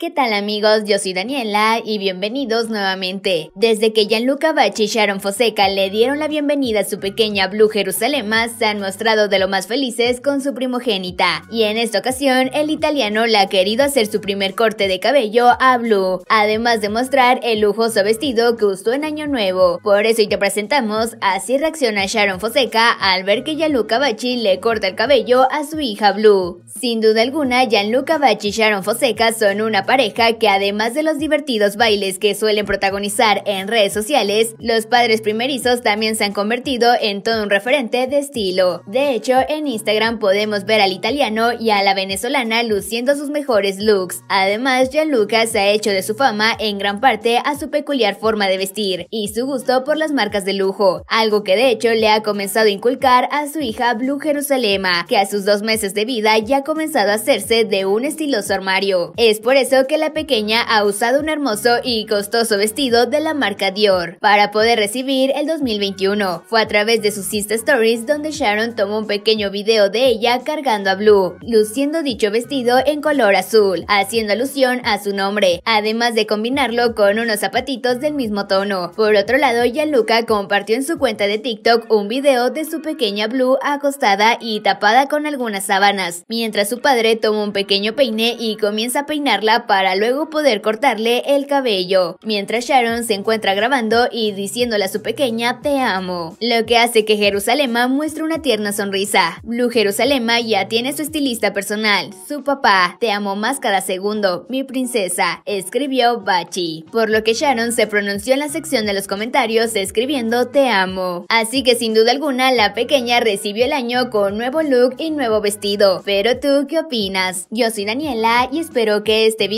¿Qué tal amigos? Yo soy Daniela y bienvenidos nuevamente. Desde que Gianluca Bachi y Sharon Fonseca le dieron la bienvenida a su pequeña Blue Jerusalema, se han mostrado de lo más felices con su primogénita. Y en esta ocasión, el italiano le ha querido hacer su primer corte de cabello a Blue, además de mostrar el lujoso vestido que usó en Año Nuevo. Por eso hoy te presentamos así reacciona Sharon Fonseca al ver que Gianluca Bachi le corta el cabello a su hija Blue. Sin duda alguna, Gianluca Bachi y Sharon Fonseca son una pareja que además de los divertidos bailes que suelen protagonizar en redes sociales, los padres primerizos también se han convertido en todo un referente de estilo. De hecho, en Instagram podemos ver al italiano y a la venezolana luciendo sus mejores looks. Además, Gianluca se ha hecho de su fama en gran parte a su peculiar forma de vestir y su gusto por las marcas de lujo, algo que de hecho le ha comenzado a inculcar a su hija Blue Jerusalema, que a sus dos meses de vida ya ha comenzado a hacerse de un estiloso armario. Es por eso que la pequeña ha usado un hermoso y costoso vestido de la marca Dior para poder recibir el 2021. Fue a través de sus Insta Stories donde Sharon tomó un pequeño video de ella cargando a Blue, luciendo dicho vestido en color azul, haciendo alusión a su nombre, además de combinarlo con unos zapatitos del mismo tono. Por otro lado, Gianluca compartió en su cuenta de TikTok un video de su pequeña Blue acostada y tapada con algunas sábanas, mientras su padre toma un pequeño peine y comienza a peinarla para luego poder cortarle el cabello, mientras Sharon se encuentra grabando y diciéndole a su pequeña te amo, lo que hace que Jerusalema muestre una tierna sonrisa. Blue Jerusalema ya tiene su estilista personal, su papá, te amo más cada segundo, mi princesa, escribió Bachi, por lo que Sharon se pronunció en la sección de los comentarios escribiendo te amo. Así que sin duda alguna la pequeña recibió el año con nuevo look y nuevo vestido. Pero tú, ¿qué opinas? Yo soy Daniela y espero que este video